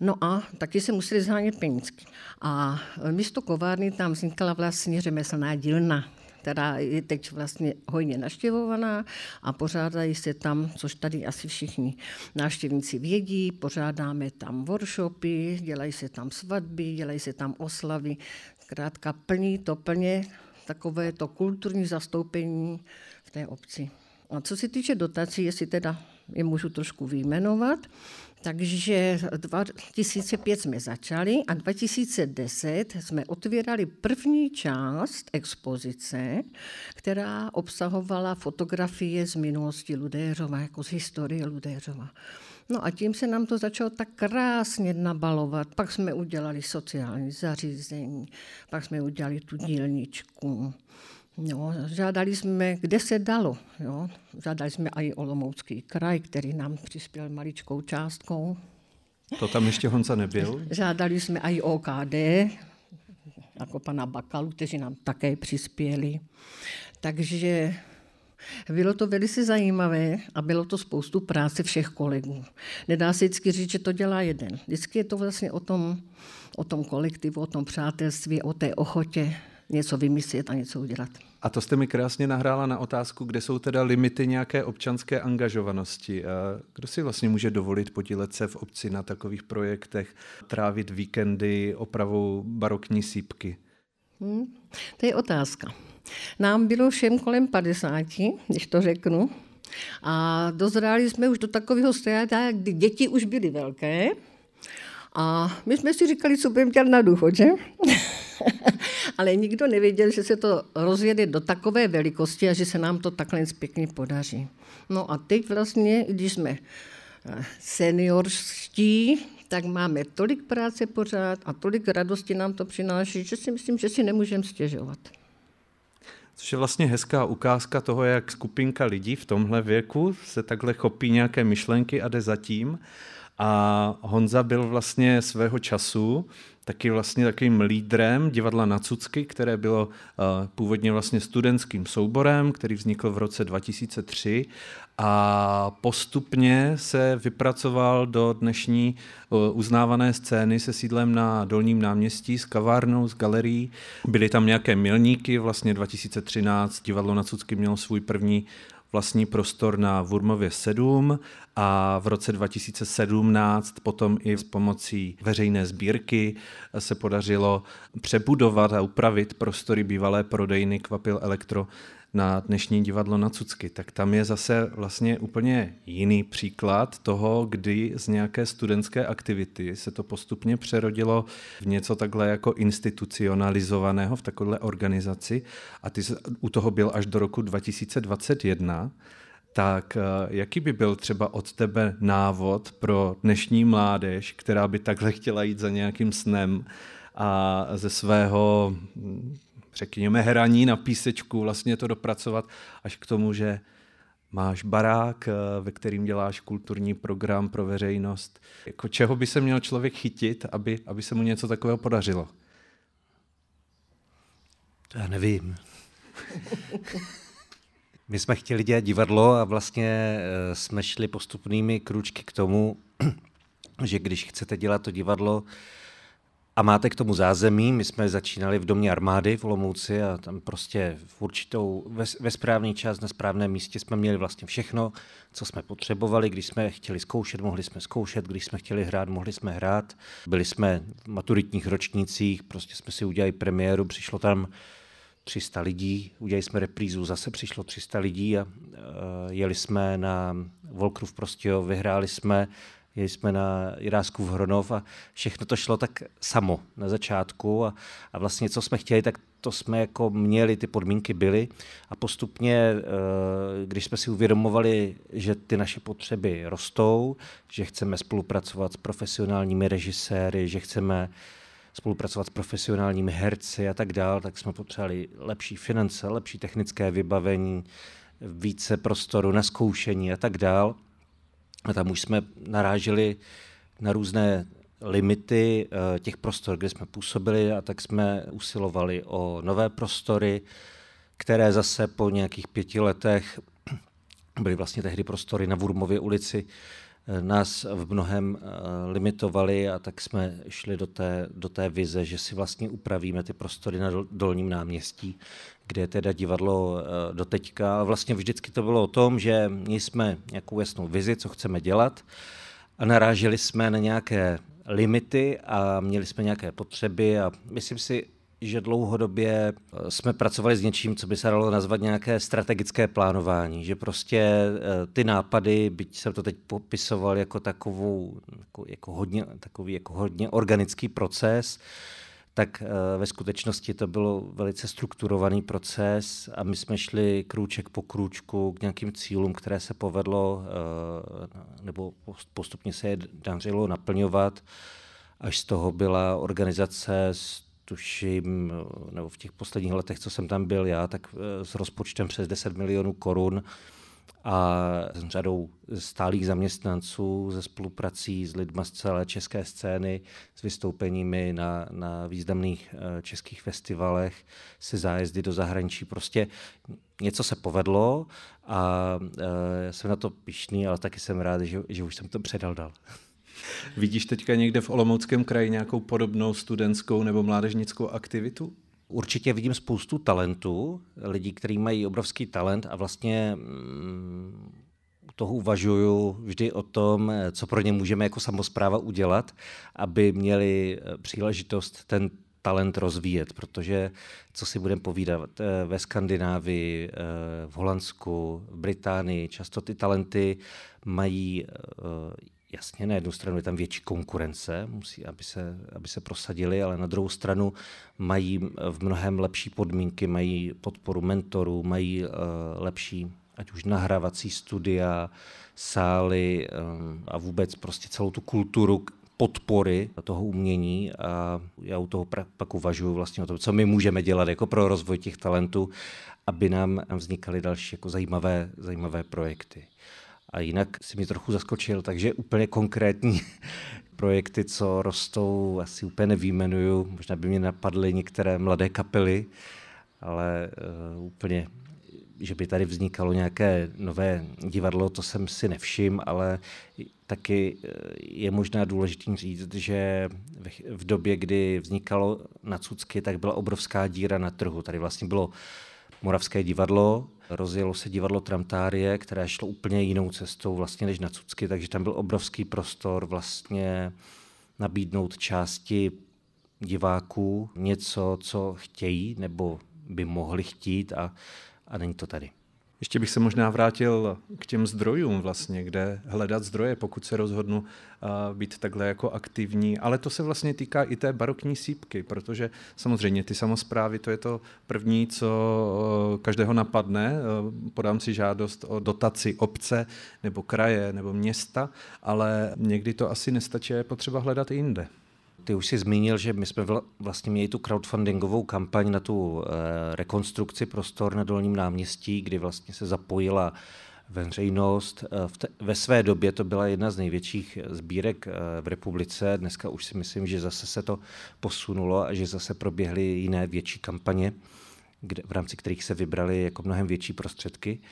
No a taky se museli zhánět penízky. A místo kovárny tam vznikla vlastně řemeslná dílna, která je teď vlastně hojně naštěvovaná a pořádají se tam, což tady asi všichni návštěvníci vědí, pořádáme tam workshopy, dělají se tam svatby, dělají se tam oslavy, zkrátka plní to plně takové to kulturní zastoupení v té obci. A co se týče dotací, jestli teda je můžu trošku vyjmenovat, takže 2005 jsme začali a 2010 jsme otvírali první část expozice, která obsahovala fotografie z minulosti Ludéřova, jako z historie Ludéřova. No a tím se nám to začalo tak krásně nabalovat. Pak jsme udělali sociální zařízení, pak jsme udělali tu dílničku. No, žádali jsme, kde se dalo. Jo. Žádali jsme i Olomoucký kraj, který nám přispěl maličkou částkou. To tam ještě Honza nebyl? Žádali jsme i OKD, jako pana Bakalu, kteří nám také přispěli. Takže bylo to velice zajímavé a bylo to spoustu práce všech kolegů. Nedá se vždycky říct, že to dělá jeden. Vždycky je to vlastně o tom, o tom kolektivu, o tom přátelství, o té ochotě něco vymyslet a něco udělat. A to jste mi krásně nahrála na otázku, kde jsou teda limity nějaké občanské angažovanosti. Kdo si vlastně může dovolit podílet se v obci na takových projektech, trávit víkendy opravou barokní sípky? Hmm, to je otázka. Nám bylo všem kolem 50, když to řeknu, a dozráli jsme už do takového stádia, kdy děti už byly velké. A my jsme si říkali, co budeme dělat na důchod, že? Ale nikdo nevěděl, že se to rozjede do takové velikosti a že se nám to takhle pěkně podaří. No a teď vlastně, když jsme eh, seniorští, tak máme tolik práce pořád a tolik radosti nám to přináší, že si myslím, že si nemůžeme stěžovat. Což je vlastně hezká ukázka toho, jak skupinka lidí v tomhle věku se takhle chopí nějaké myšlenky a jde zatím. A Honza byl vlastně svého času taky vlastně takovým lídrem divadla Nacucky, které bylo eh, původně vlastně studentským souborem, který vznikl v roce 2003 a postupně se vypracoval do dnešní eh, uznávané scény se sídlem na Dolním náměstí s kavárnou, s galerií. Byly tam nějaké milníky, vlastně 2013 divadlo Nacucky mělo svůj první vlastní prostor na Vurmově 7 a v roce 2017 potom i s pomocí veřejné sbírky se podařilo přebudovat a upravit prostory bývalé prodejny Kvapil Elektro na dnešní divadlo na Cucky, tak tam je zase vlastně úplně jiný příklad toho, kdy z nějaké studentské aktivity se to postupně přerodilo v něco takhle jako institucionalizovaného v takové organizaci a ty u toho byl až do roku 2021, tak eh, jaký by byl třeba od tebe návod pro dnešní mládež, která by takhle chtěla jít za nějakým snem a ze svého mm, řekněme, hraní na písečku, vlastně to dopracovat až k tomu, že máš barák, eh, ve kterým děláš kulturní program pro veřejnost. Jako čeho by se měl člověk chytit, aby, aby se mu něco takového podařilo? To já nevím. My jsme chtěli dělat divadlo a vlastně eh, jsme šli postupnými kručky k tomu, že když chcete dělat to divadlo, a máte k tomu zázemí. My jsme začínali v domě armády v Olomouci a tam prostě v určitou, ve, ve správný čas, na správném místě jsme měli vlastně všechno, co jsme potřebovali. Když jsme chtěli zkoušet, mohli jsme zkoušet, když jsme chtěli hrát, mohli jsme hrát. Byli jsme v maturitních ročnících, prostě jsme si udělali premiéru, přišlo tam 300 lidí, udělali jsme reprízu, zase přišlo 300 lidí a uh, jeli jsme na Volkru v Prostějo, vyhráli jsme, jeli jsme na Jirásku v Hronov a všechno to šlo tak samo na začátku a, a vlastně co jsme chtěli, tak to jsme jako měli, ty podmínky byly a postupně, eh, když jsme si uvědomovali, že ty naše potřeby rostou, že chceme spolupracovat s profesionálními režiséry, že chceme spolupracovat s profesionálními herci a tak dál, tak jsme potřebovali lepší finance, lepší technické vybavení, více prostoru na zkoušení a tak dál. A tam už jsme naráželi na různé limity eh, těch prostor, kde jsme působili a tak jsme usilovali o nové prostory, které zase po nějakých pěti letech byly vlastně tehdy prostory na Vurmově ulici, Eh, nás v mnohem eh, limitovali a tak jsme šli do té, do té vize, že si vlastně upravíme ty prostory na dolním náměstí, kde je teda divadlo eh, doteďka. Vlastně vždycky to bylo o tom, že my jsme nějakou jasnou vizi, co chceme dělat a narážili jsme na nějaké limity a měli jsme nějaké potřeby a myslím si, že dlouhodobě eh, jsme pracovali s něčím, co by se dalo nazvat nějaké strategické plánování, že prostě eh, ty nápady, byť jsem to teď popisoval jako takovou, jako, jako hodně, takový jako hodně organický proces, tak eh, ve skutečnosti to bylo velice strukturovaný proces a my jsme šli krůček po krůčku k nějakým cílům, které se povedlo nebo postupně se je dařilo naplňovat. Až z toho byla organizace tuším, nebo v těch posledních letech, co jsem tam byl já, tak eh, s rozpočtem přes 10 milionů korun a s řadou stálých zaměstnanců, ze spoluprací s lidmi z celé české scény, s vystoupeními na, na významných eh, českých festivalech, se zájezdy do zahraničí. Prostě něco se povedlo a eh, jsem na to pišný, ale taky jsem rád, že, že už jsem to předal dál. Vidíš teďka někde v Olomouckém kraji nějakou podobnou studentskou nebo mládežnickou aktivitu? Určitě vidím spoustu talentů, lidí, kteří mají obrovský talent a vlastně mm, toho uvažuju vždy o tom, co pro ně můžeme jako samozpráva udělat, aby měli eh, příležitost ten talent rozvíjet, protože co si budeme povídat, eh, ve Skandinávii, eh, v Holandsku, v Británii, často ty talenty mají Jasně, na jednu stranu je tam větší konkurence, musí, aby se, aby se prosadili, ale na druhou stranu mají eh, v mnohem lepší podmínky, mají podporu mentorů, mají uh, lepší ať už nahrávací studia, sály um, a vůbec prostě celou tu kulturu podpory toho umění a já u toho pak uvažuji vlastně o tom, co my můžeme dělat jako pro rozvoj těch talentů, aby nám, nám vznikaly další jako zajímavé, zajímavé projekty. A jinak si mě trochu zaskočil, takže úplně konkrétní projekty, co rostou, asi úplně nevýmenuju. Možná by mě napadly některé mladé kapely, ale uh, úplně, že by tady vznikalo nějaké nové divadlo, to jsem si nevšim, ale taky eh, je možná důležitým říct, že v době, kdy vznikalo na Cucky, tak byla obrovská díra na trhu. Tady vlastně bylo Moravské divadlo. Rozjelo se divadlo Tramtárie, které šlo úplně jinou cestou vlastně než na Cucky, takže tam byl obrovský prostor vlastně nabídnout části diváků něco, co chtějí nebo by mohli chtít a, a není to tady. Ještě bych se možná vrátil k těm zdrojům vlastně, kde hledat zdroje, pokud se rozhodnu eh, být takhle jako aktivní. Ale to se vlastně týká i té barokní sípky, protože samozřejmě ty samozprávy, to je to první, co eh, každého napadne. Eh, podám si žádost o dotaci obce nebo kraje nebo města, ale někdy to asi nestačí, je potřeba hledat i jinde. Ty už jsi zmínil, že my jsme vlastně měli tu crowdfundingovou kampaň na tu eh, rekonstrukci prostor na Dolním náměstí, kdy vlastně se zapojila veřejnost. Eh, ve své době to byla jedna z největších sbírek eh, v republice. Dneska už si myslím, že zase se to posunulo a že zase proběhly jiné větší kampaně, v rámci kterých se vybrali jako mnohem větší prostředky. Uh,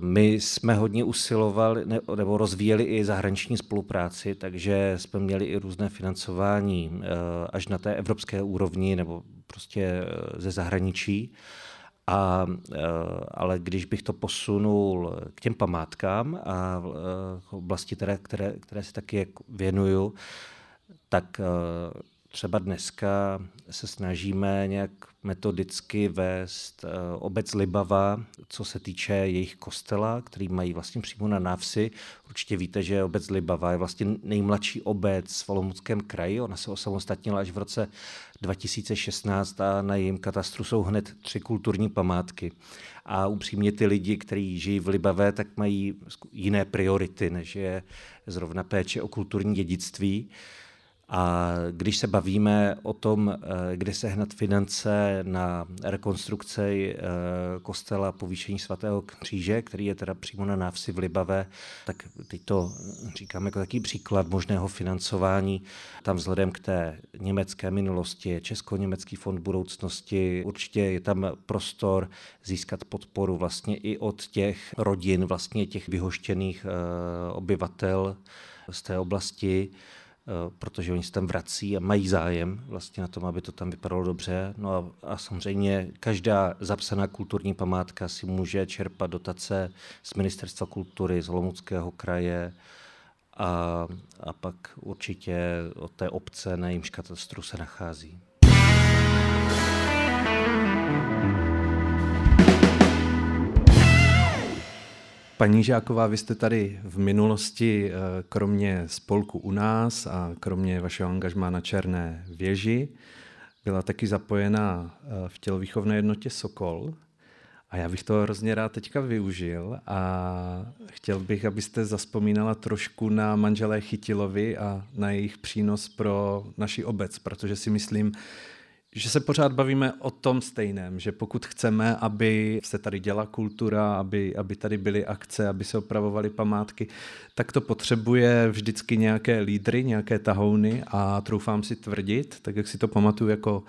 my jsme hodně usilovali nebo rozvíjeli i zahraniční spolupráci, takže jsme měli i různé financování eh, až na té evropské úrovni nebo prostě eh, ze zahraničí. A, eh, ale když bych to posunul k těm památkám a oblasti, které, které, které se taky věnuju, tak Třeba dneska se snažíme nějak metodicky vést eh, obec Libava, co se týče jejich kostela, který mají vlastně přímo na návsi. Určitě víte, že obec Libava je vlastně nejmladší obec v Olomouckém kraji. Ona se osamostatnila až v roce 2016 a na jejím katastru jsou hned tři kulturní památky. A upřímně ty lidi, kteří žijí v Libavé, tak mají jiné priority, než je zrovna péče o kulturní dědictví. A když se bavíme o tom, eh, kde sehnat finance na rekonstrukci eh, kostela povýšení svatého kříže, který je teda přímo na návsi v Libave, tak teď to říkám jako takový příklad možného financování. Tam vzhledem k té německé minulosti, Česko-Německý fond budoucnosti, určitě je tam prostor získat podporu vlastně i od těch rodin, vlastně těch vyhoštěných eh, obyvatel z té oblasti. Eh, protože oni se tam vrací a mají zájem vlastně na tom, aby to tam vypadalo dobře. No a, a samozřejmě každá zapsaná kulturní památka si může čerpat dotace z Ministerstva kultury, z Holomuckého kraje a, a pak určitě od té obce, na jejímž katastru se nachází. Paní Žáková, vy jste tady v minulosti, eh, kromě spolku u nás a kromě vašeho angažmá na Černé věži, byla taky zapojená eh, v tělovýchovné jednotě Sokol. A já bych to hrozně rád teďka využil a chtěl bych, abyste zaspomínala trošku na manželé Chytilovi a na jejich přínos pro naši obec, protože si myslím, že se pořád bavíme o tom stejném, že pokud chceme, aby se tady děla kultura, aby, aby tady byly akce, aby se opravovaly památky, tak to potřebuje vždycky nějaké lídry, nějaké tahouny a troufám si tvrdit, tak jak si to pamatuju jako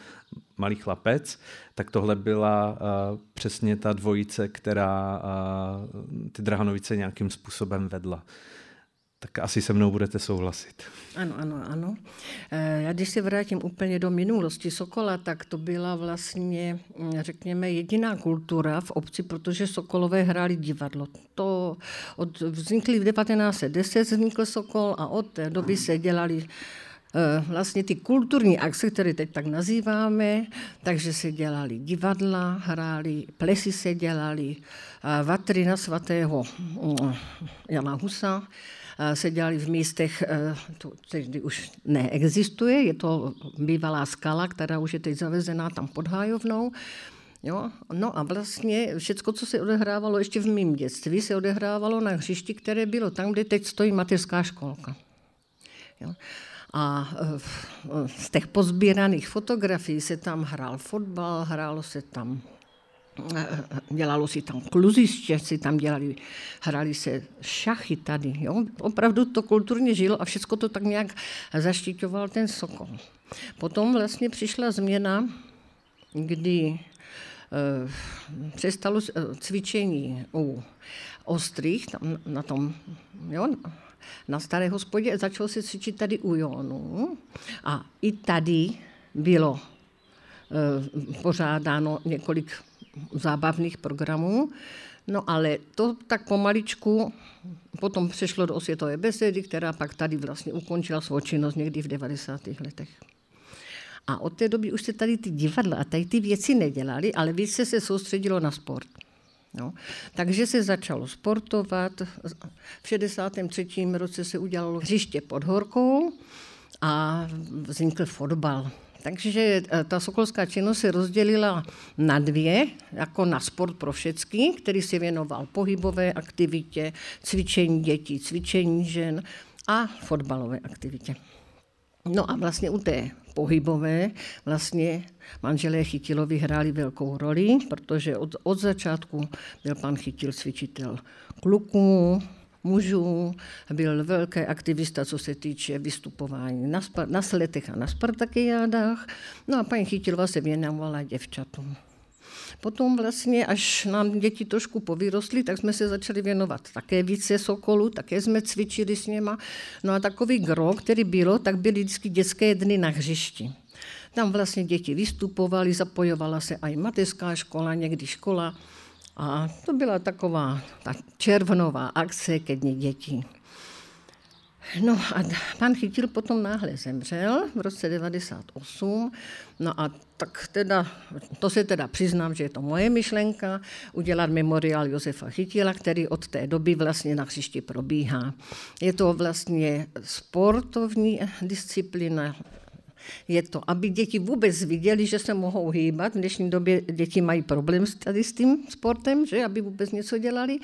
malý chlapec, tak tohle byla uh, přesně ta dvojice, která uh, ty Drahanovice nějakým způsobem vedla tak asi se mnou budete souhlasit. Ano, ano, ano. Eh, já když se vrátím úplně do minulosti Sokola, tak to byla vlastně, řekněme, jediná kultura v obci, protože Sokolové hráli divadlo. To od, vznikly v 1910, vznikl Sokol a od té doby se dělali eh, vlastně ty kulturní akce, které teď tak nazýváme, takže se dělali divadla, hráli, plesy se dělali, vatry na svatého mm, Jana Husa, Eh, se dělali v místech, eh, to tedy už neexistuje, je to bývalá skala, která už je teď zavezená tam pod hájovnou. Jo? No a vlastně všechno, co se odehrávalo ještě v mém dětství, se odehrávalo na hřišti, které bylo tam, kde teď stojí mateřská školka. Jo? A eh, z těch pozbíraných fotografií se tam hrál fotbal, hrálo se tam Eh, dělalo si tam kluziště, si tam dělali, hrali se šachy tady. Jo? Opravdu to kulturně žilo a všechno to tak nějak zaštiťoval ten Sokol. Potom vlastně přišla změna, kdy eh, přestalo eh, cvičení u ostrých, tam na tom, jo, na staré hospodě, začalo se cvičit tady u Jonu a i tady bylo pořádáno několik zábavných programů. No ale to tak pomaličku potom přešlo do osvětové besedy, která pak tady vlastně ukončila svou činnost někdy v 90. letech. A od té doby už se tady ty divadla a tady ty věci nedělali, ale více se soustředilo na sport. No. Takže se začalo sportovat. V 63. roce se udělalo hřiště pod horkou a vznikl fotbal. Takže eh, ta sokolská činnost se rozdělila na dvě, jako na sport pro všechny, který se věnoval pohybové aktivitě, cvičení dětí, cvičení žen a fotbalové aktivitě. No a vlastně u té pohybové vlastně manželé Chytilovi hráli velkou roli, protože od, od začátku byl pan Chytil cvičitel kluků, mužů, byl velký aktivista, co se týče vystupování na, spar- na sletech a na spartakiádách. No a paní Chytilová se věnovala děvčatům. Potom vlastně, až nám děti trošku povyrostly, tak jsme se začali věnovat také více sokolu, také jsme cvičili s něma. No a takový gro, který bylo, tak byly vždycky dětské dny na hřišti. Tam vlastně děti vystupovaly, zapojovala se i mateřská škola, někdy škola a to byla taková ta červnová akce ke dní dětí. No a pan Chytil potom náhle zemřel v roce 98, no a tak teda, to se teda přiznám, že je to moje myšlenka, udělat memoriál Josefa Chytila, který od té doby vlastně na hřišti probíhá. Je to vlastně sportovní disciplína, je to, aby děti vůbec viděli, že se mohou hýbat. V dnešní době děti mají problém tady s tím sportem, že aby vůbec něco dělali.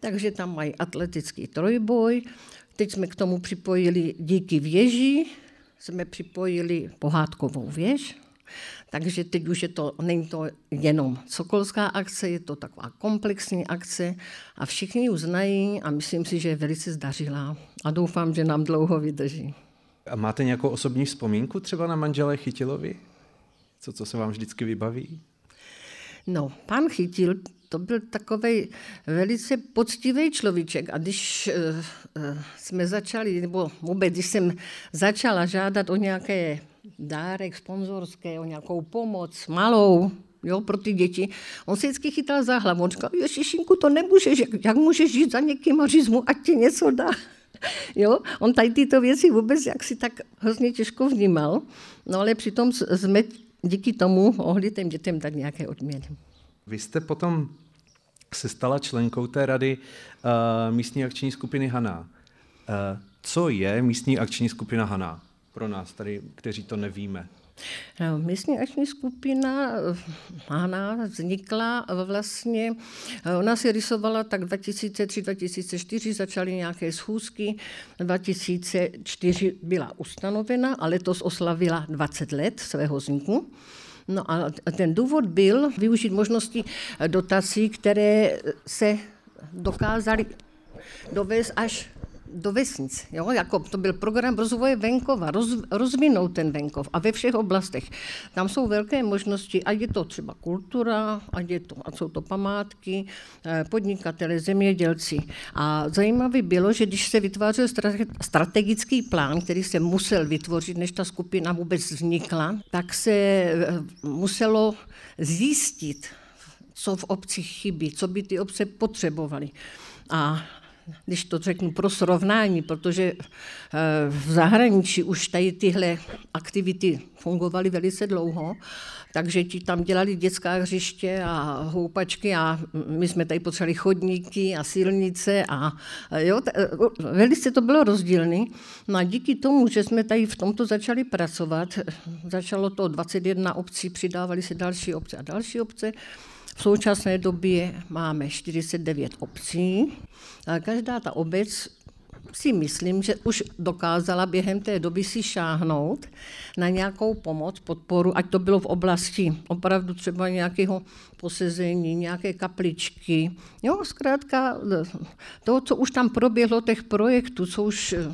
Takže tam mají atletický trojboj. Teď jsme k tomu připojili díky věži, jsme připojili pohádkovou věž, takže teď už je to, není to jenom sokolská akce, je to taková komplexní akce a všichni ji a myslím si, že je velice zdařila a doufám, že nám dlouho vydrží. A máte nějakou osobní vzpomínku třeba na manžele Chytilovi? Co, co se vám vždycky vybaví? No, pan Chytil, to byl takový velice poctivý človíček. A když uh, uh, jsme začali, nebo vůbec, když jsem začala žádat o nějaké dárek sponzorské, o nějakou pomoc malou, jo, pro ty děti. On se vždycky chytal za hlavu, on říkal, Ježišinku, to nemůžeš, jak, jak můžeš žít za někým a říct mu, ať ti něco dá. Jo? On tady tyto věci vůbec jak si tak hrozně těžko vnímal, no ale přitom jsme díky tomu mohli těm dětem tak nějaké odměny. Vy jste potom se stala členkou té rady uh, místní akční skupiny Haná. Uh, eh, co je místní akční skupina Haná pro nás tady, kteří to nevíme? No, místní akční skupina eh, Hana vznikla eh, vlastně, eh, ona si rysovala tak 2003-2004, začaly nějaké schůzky, 2004 byla ustanovena a letos oslavila 20 let svého vzniku. No a ten důvod byl využít možnosti dotací, které se dokázaly dovést až do vesnic. Jo? Jako to byl program rozvoje venkova, roz, rozvinout ten venkov a ve všech oblastech. Tam jsou velké možnosti, ať je to třeba kultura, ať, je to, a jsou to památky, eh, podnikatele, zemědělci. A zajímavé bylo, že když se vytvářel strategický plán, který se musel vytvořit, než ta skupina vůbec vznikla, tak se eh, muselo zjistit, co v obcích chybí, co by ty obce potřebovaly. A když to řeknu pro srovnání, protože eh, v zahraničí už tady tyhle aktivity fungovaly velice dlouho, takže ti tam dělali dětská hřiště a houpačky a my jsme tady potřebovali chodníky a silnice a eh, jo, t- eh, velice to bylo rozdílný. No a díky tomu, že jsme tady v tomto začali pracovat, začalo to 21 obcí, přidávali se další obce a další obce, v současné době máme 49 obcí a každá ta obec si myslím, že už dokázala během té doby si šáhnout na nějakou pomoc, podporu, ať to bylo v oblasti opravdu třeba nějakého posezení, nějaké kapličky. Jo, zkrátka to, co už tam proběhlo, těch projektů, co už eh,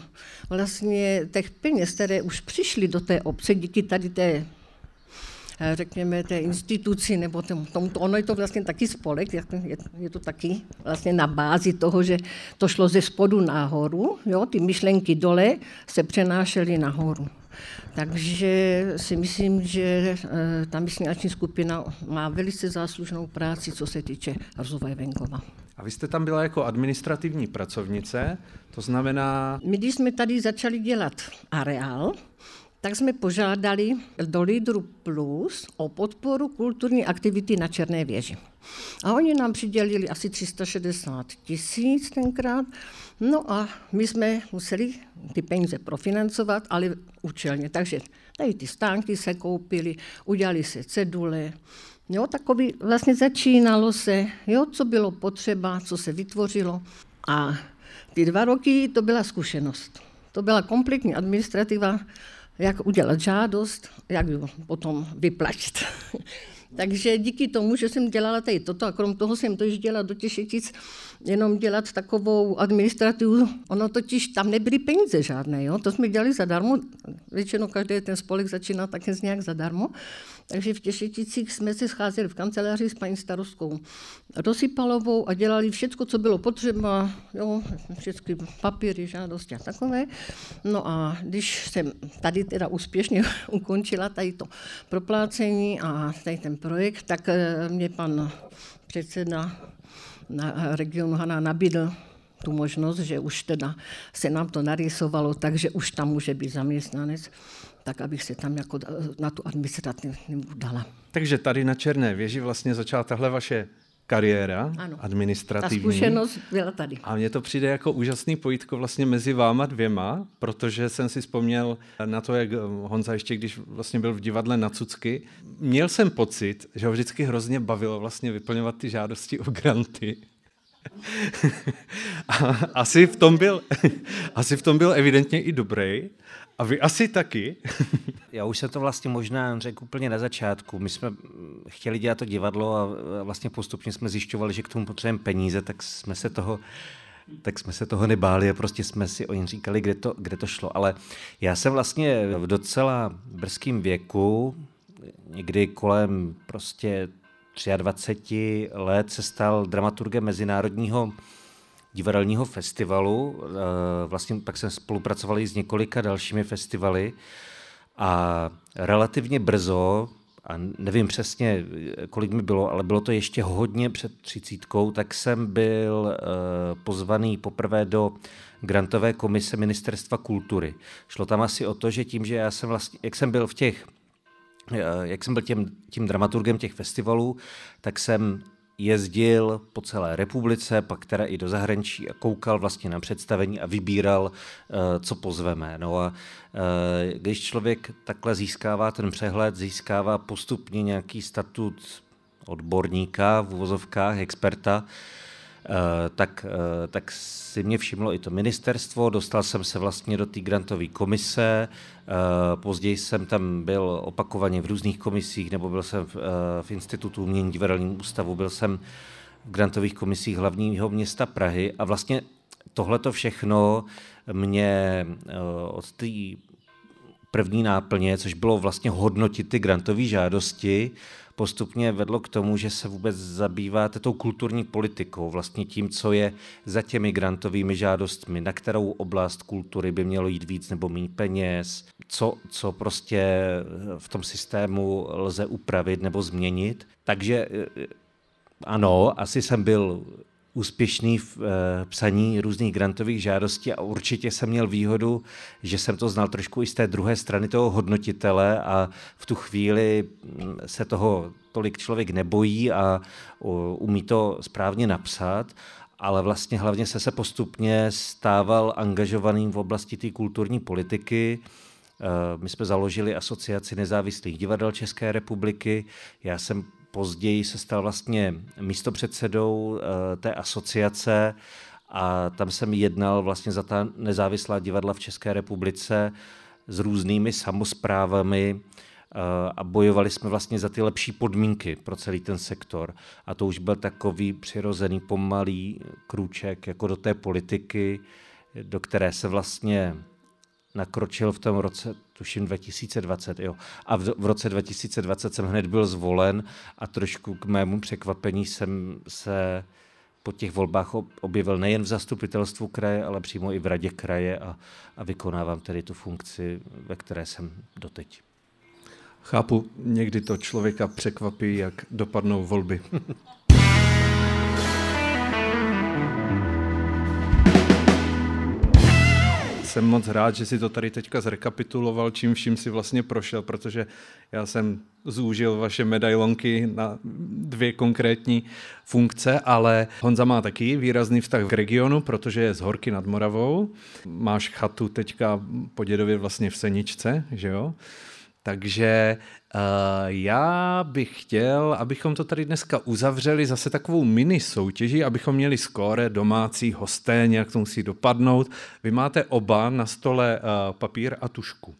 vlastně těch peněz, které už přišly do té obce díky tady té Eh, řekněme, té instituci nebo tom, ono je to vlastně taky spolek, je, je to taky vlastně na bázi toho, že to šlo ze spodu nahoru, jo, ty myšlenky dole se přenášely nahoru. Takže si myslím, že eh, ta myšlenční skupina má velice záslužnou práci, co se týče rozvoje venkova. A vy jste tam byla jako administrativní pracovnice, to znamená... My když jsme tady začali dělat areál, tak jsme požádali do Lidru Plus o podporu kulturní aktivity na Černé věži. A oni nám přidělili asi 360 tisíc tenkrát, no a my jsme museli ty peníze profinancovat, ale účelně. Takže tady ty stánky se koupily, udělali se cedule, Jo, takový vlastně začínalo se, jo, co bylo potřeba, co se vytvořilo. A ty dva roky to byla zkušenost. To byla kompletní administrativa jak udělat žádost, jak ji potom vyplatit. Takže díky tomu, že jsem dělala tady toto a krom toho jsem to již dělala do Těšetic, jenom dělat takovou administrativu. Ono totiž tam nebyly peníze žádné, jo? to jsme dělali zadarmo. Většinou každý ten spolek začíná také nějak zadarmo. Takže v Těšeticích jsme se scházeli v kanceláři s paní starostkou Rosypalovou a dělali všechno, co bylo potřeba, jo, všechny papíry, žádosti a takové. No a když jsem tady teda úspěšně ukončila tady to proplácení a tady ten projekt, tak eh, mě pan předseda na eh, regionu Hana nabídl tu možnost, že už teda se nám to narysovalo, takže už tam může být zaměstnanec tak abych se tam jako na tu administrativu dala. Takže tady na Černé věži vlastně začala tahle vaše kariéra ano. administrativní. Ta zkušenost byla tady. A mně to přijde jako úžasný pojítko vlastně mezi váma dvěma, protože jsem si vzpomněl na to, jak eh, Honza ještě, když vlastně byl v divadle na Cucky, měl jsem pocit, že ho vždycky hrozně bavilo vlastně vyplňovat ty žádosti o granty. A asi v, tom byl, asi v tom byl evidentně i dobrý, a vy asi taky. Já už jsem to vlastně možná řekl úplně na začátku. My jsme mm, chtěli dělat to divadlo a vlastně postupně jsme zjišťovali, že k tomu potřebujeme peníze, tak jsme se toho tak jsme se toho nebáli a prostě jsme si o něm říkali, kde to, kde to šlo. Ale já jsem vlastně v docela brzkém věku, někdy kolem prostě 23 let, se stal dramaturgem Mezinárodního divadelního festivalu. Eh, vlastně pak jsem spolupracovali s několika dalšími festivaly a relativně brzo, a nevím přesně, eh, kolik mi bylo, ale bylo to ještě hodně před třicítkou, tak jsem byl eh, pozvaný poprvé do grantové komise Ministerstva kultury. Šlo tam asi o to, že tím, že já jsem vlastně, jak jsem byl v těch jak jsem byl tím, tím dramaturgem těch festivalů, tak jsem jezdil po celé republice, pak teda i do zahraničí a koukal vlastně na představení a vybíral, eh, co pozveme. No a eh, když člověk takhle získává ten přehled, získává postupně nějaký statut odborníka v uvozovkách, experta, Eh, tak, eh, tak si mě všimlo i to ministerstvo, dostal jsem se vlastně do té grantové komise, eh, později jsem tam byl opakovaně v různých komisích, nebo byl jsem v, v Institutu umění divadelním ústavu, byl jsem v grantových komisích hlavního města Prahy a vlastně tohle to všechno mě od té první náplně, což bylo vlastně hodnotit ty grantové žádosti, postupně vedlo k tomu, že se vůbec zabýváte tou kulturní politikou, vlastně tím, co je za těmi grantovými žádostmi, na kterou oblast kultury by mělo jít víc nebo méně peněz, co, co prostě v tom systému lze upravit nebo změnit. Takže eh, ano, asi jsem byl úspěšný v eh, psaní různých grantových žádostí a určitě jsem měl výhodu, že jsem to znal trošku i z té druhé strany toho hodnotitele a v tu chvíli mm, se toho tolik člověk nebojí a umí to správně napsat ale vlastně hlavně se se postupně stával angažovaným v oblasti té kulturní politiky. Eh, my jsme založili asociaci nezávislých divadel České republiky. Já jsem později se stal vlastně místopředsedou eh, té asociace a tam jsem jednal vlastně za ta nezávislá divadla v České republice s různými samozprávami eh, a bojovali jsme vlastně za ty lepší podmínky pro celý ten sektor. A to už byl takový přirozený pomalý krůček jako do té politiky, do které se vlastně nakročil v tom roce, tuším 2020, jo. A v, v roce 2020 jsem hned byl zvolen a trošku k mému překvapení jsem se po těch volbách objevil nejen v zastupitelstvu kraje, ale přímo i v radě kraje a, a vykonávám tedy tu funkci, ve které jsem doteď. Chápu, někdy to člověka překvapí, jak dopadnou volby. jsem moc rád, že si to tady teďka zrekapituloval, čím vším si vlastně prošel, protože já jsem zúžil vaše medailonky na dvě konkrétní funkce, ale Honza má taky výrazný vztah k regionu, protože je z Horky nad Moravou. Máš chatu teďka po dědově vlastně v Seničce, že jo? Takže Eh, já bych chtěl, abychom to tady dneska uzavřeli zase takovou mini soutěží, abychom měli skóre domácí hosté, nějak to musí dopadnout. Vy máte oba na stole eh, papír a tušku.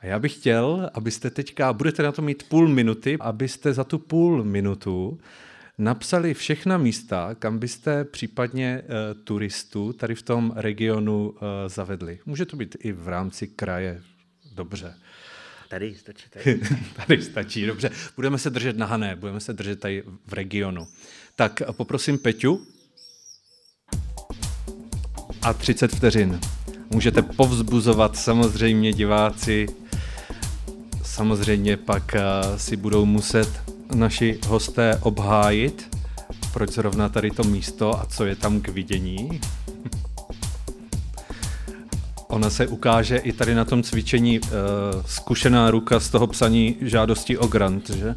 A já bych chtěl, abyste teďka, budete na to mít půl minuty, abyste za tu půl minutu napsali všechna místa, kam byste případně e, eh, turistů tady v tom regionu e, zavedli. Může to být i v rámci kraje, dobře. Tady stačí. Tady. tady stačí, dobře. Budeme se držet na Hané, budeme se držet tady v regionu. Tak poprosím Peťu. A 30 vteřin. Můžete povzbuzovat samozřejmě diváci. Samozřejmě pak eh, si budou muset naši hosté obhájit, proč zrovna tady to místo a co je tam k vidění. Ona se ukáže i tady na tom cvičení uh, zkušená ruka z toho psaní žádosti o grant, že?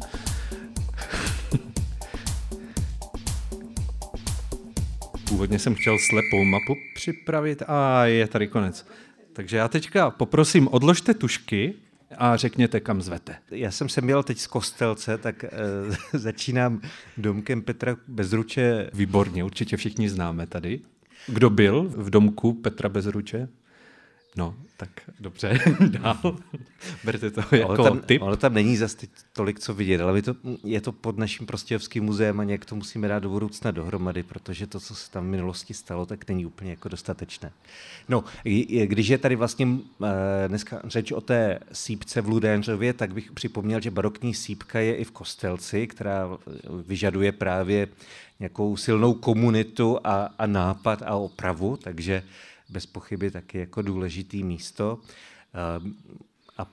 Původně jsem chtěl slepou mapu připravit a je tady konec. Takže já teďka poprosím, odložte tušky a řekněte, kam zvete. Já jsem se měl teď z Kostelce, tak e, začínám domkem Petra Bezruče. Výborně, určitě všichni známe tady. Kdo byl v domku Petra Bezruče? No, tak dobře, dál. Berte to jako ale tam, tip. Ale tam není zase tolik, co vidět, ale to, je to pod naším prostějovským muzeem a nějak to musíme dát do budoucna dohromady, protože to, co se tam v minulosti stalo, tak není úplně jako dostatečné. No, když je tady vlastně eh, dneska řeč o té sípce v Ludénřově, tak bych připomněl, že barokní sípka je i v Kostelci, která vyžaduje právě nějakou silnou komunitu a, a nápad a opravu, takže bez pochyby taky jako důležitý místo. Ehm, a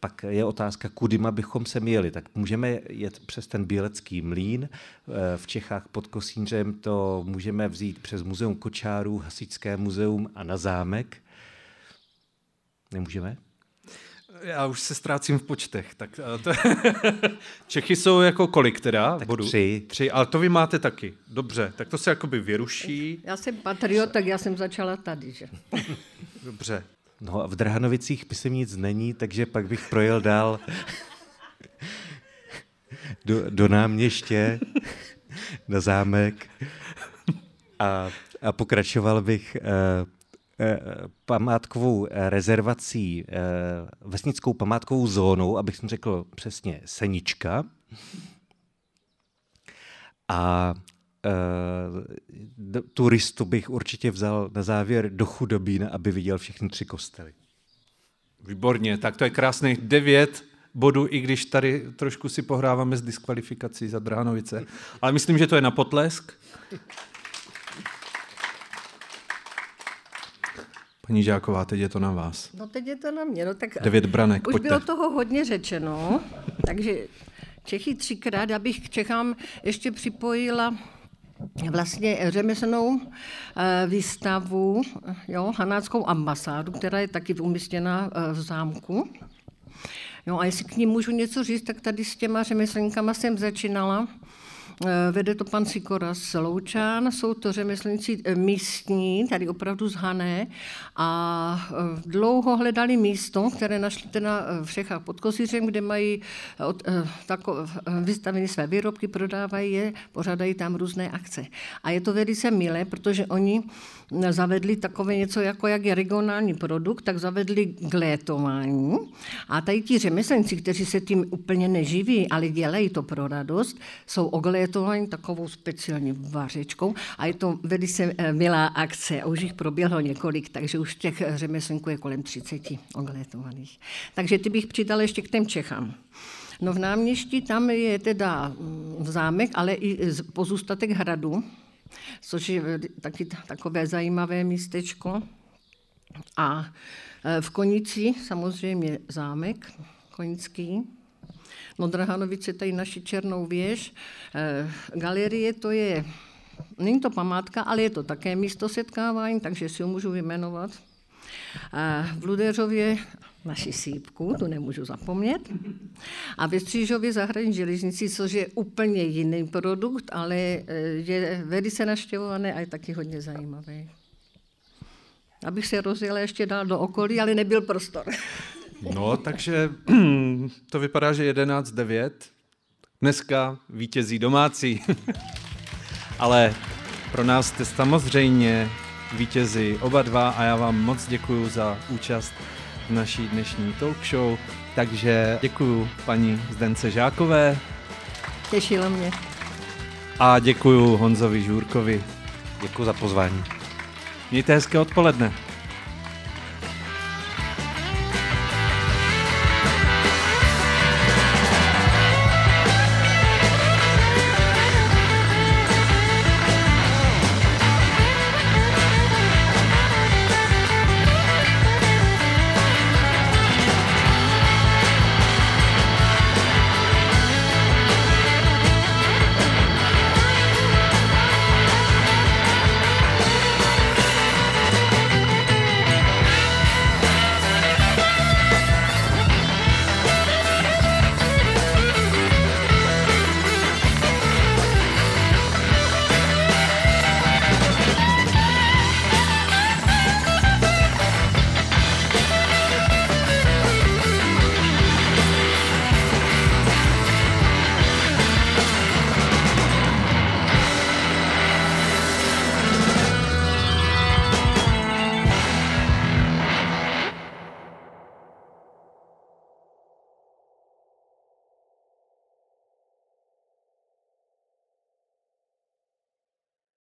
pak je otázka, kudyma bychom se měli. Tak můžeme jet přes ten Bělecký mlín eh, v Čechách pod Kosínřem, to můžeme vzít přes Muzeum Kočárů, Hasičské muzeum a na zámek. Nemůžeme? Já už se ztrácím v počtech. Tak eh, to... Čechy jsou jako kolik teda? Tak bodu? Tři. Tři, ale to vy máte taky. Dobře, tak to se jakoby vyruší. Já jsem patriot, tak já jsem začala tady, že? Dobře. No a v Drhanovicích myslím nic není, takže pak bych projel dál do, do náměště, na zámek a, a pokračoval bych uh, Eh, památkovou eh, rezervací, eh, vesnickou památkovou zónou, abych jsem řekl přesně Senička. A turistu bych určitě vzal na závěr do Chudobína, aby viděl všechny tři kostely. Výborně, tak to je krásných devět bodů, i když tady trošku si pohráváme s diskvalifikací za Dránovice. Ale myslím, že to je na potlesk. Paní Žáková, teď je to na vás. No teď je to na mě. No, tak eh, Devět branek, Už pojďte. bylo toho hodně řečeno, takže Čechy třikrát. Abych k Čechám ještě připojila vlastně řemeslnou eh, výstavu, jo, hanáckou ambasádu, která je taky umístěna eh, v zámku. Jo, a jestli k ní můžu něco říct, tak tady s těma řemeslníkama jsem začínala Eh, vede to pan Sikora Sloučán, jsou to řemeslníci eh, místní, tady opravdu zhané, a eh, dlouho hledali místo, které našli teda v Čechách pod Kozířem, kde mají od, tako, vystaveny své výrobky, prodávají je, pořádají tam různé akce. A je to velice milé, protože oni zavedli takové něco, jako jak je regionální produkt, tak zavedli glétování. A tady ti řemeslníci, kteří se tím úplně neživí, ale dělají to pro radost, jsou oglé je to takovou speciální vařečkou a je to velice eh, milá akce. Už jich proběhlo několik, takže už těch eh, řemeslníků je kolem 30 ogletovaných. Takže ty bych přidala ještě k těm Čechám. No v náměstí tam je teda mm, zámek, ale i pozůstatek hradu, což je taky takové zajímavé místečko. A eh, v Konici samozřejmě zámek konický, Modrahanovice, tady naši černou věž. Eh, galerie to je, není to památka, ale je to také místo setkávání, takže si ho můžu vyjmenovat. V Ludeřově naši sípku, tu nemůžu zapomnět. A ve Střížově zahradní železnici, což je úplně jiný produkt, ale eh, je velice naštěvované a je taky hodně zajímavý. Abych se rozjela ještě dál do okolí, ale nebyl prostor. No, takže to vypadá, že 11-9. Dneska vítězí domácí. Ale pro nás jste samozřejmě vítězi oba dva a já vám moc děkuji za účast v naší dnešní talk show. Takže děkuji paní Zdence Žákové. Těšilo mě. A děkuji Honzovi Žůrkovi. Děkuji za pozvání. Mějte hezké odpoledne.